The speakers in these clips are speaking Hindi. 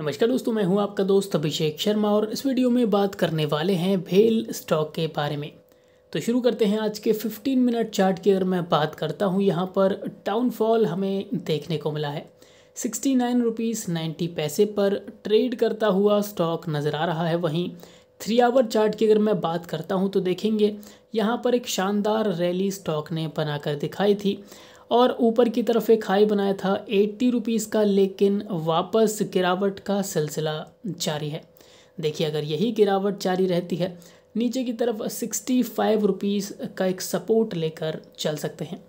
नमस्कार दोस्तों मैं हूं आपका दोस्त अभिषेक शर्मा और इस वीडियो में बात करने वाले हैं भेल स्टॉक के बारे में तो शुरू करते हैं आज के 15 मिनट चार्ट की अगर मैं बात करता हूं यहां पर डाउनफॉल हमें देखने को मिला है सिक्सटी नाइन रुपीज़ नाइन्टी पैसे पर ट्रेड करता हुआ स्टॉक नज़र आ रहा है वहीं थ्री आवर चार्ट की अगर मैं बात करता हूँ तो देखेंगे यहाँ पर एक शानदार रैली स्टॉक ने बनाकर दिखाई थी और ऊपर की तरफ एक हाई बनाया था एट्टी रुपीज़ का लेकिन वापस गिरावट का सिलसिला जारी है देखिए अगर यही गिरावट जारी रहती है नीचे की तरफ सिक्सटी फाइव रुपीज़ का एक सपोर्ट लेकर चल सकते हैं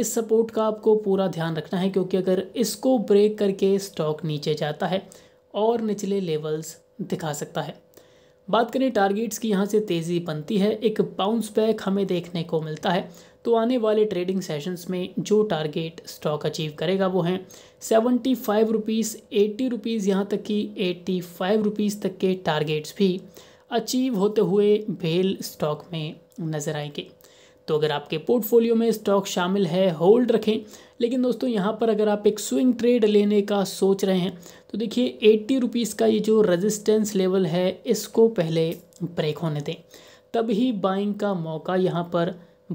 इस सपोर्ट का आपको पूरा ध्यान रखना है क्योंकि अगर इसको ब्रेक करके स्टॉक नीचे जाता है और निचले लेवल्स दिखा सकता है बात करें टारगेट्स की यहाँ से तेज़ी बनती है एक बाउंस बैक हमें देखने को मिलता है तो आने वाले ट्रेडिंग सेशंस में जो टारगेट स्टॉक अचीव करेगा वो हैं seventy five rupees eighty rupees यहाँ तक कि एट्टी फाइव रुपीज़ तक के टारगेट्स भी अचीव होते हुए भेल स्टॉक में नज़र आएंगे तो अगर आपके पोर्टफोलियो में स्टॉक शामिल है होल्ड रखें लेकिन दोस्तों यहाँ पर अगर आप एक स्विंग ट्रेड लेने का सोच रहे हैं तो देखिए एट्टी रुपीज़ का ये जो रेजिस्टेंस लेवल है इसको पहले ब्रेक होने दें तब ही बाइंग का मौका यहाँ पर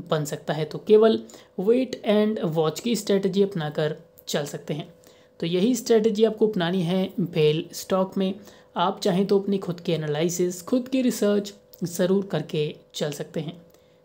बन सकता है तो केवल वेट एंड वॉच की स्ट्रेटजी अपना चल सकते हैं तो यही स्ट्रेटजी आपको अपनानी है बेल स्टॉक में आप चाहें तो अपनी खुद की एनालिसिस खुद की रिसर्च ज़रूर करके चल सकते हैं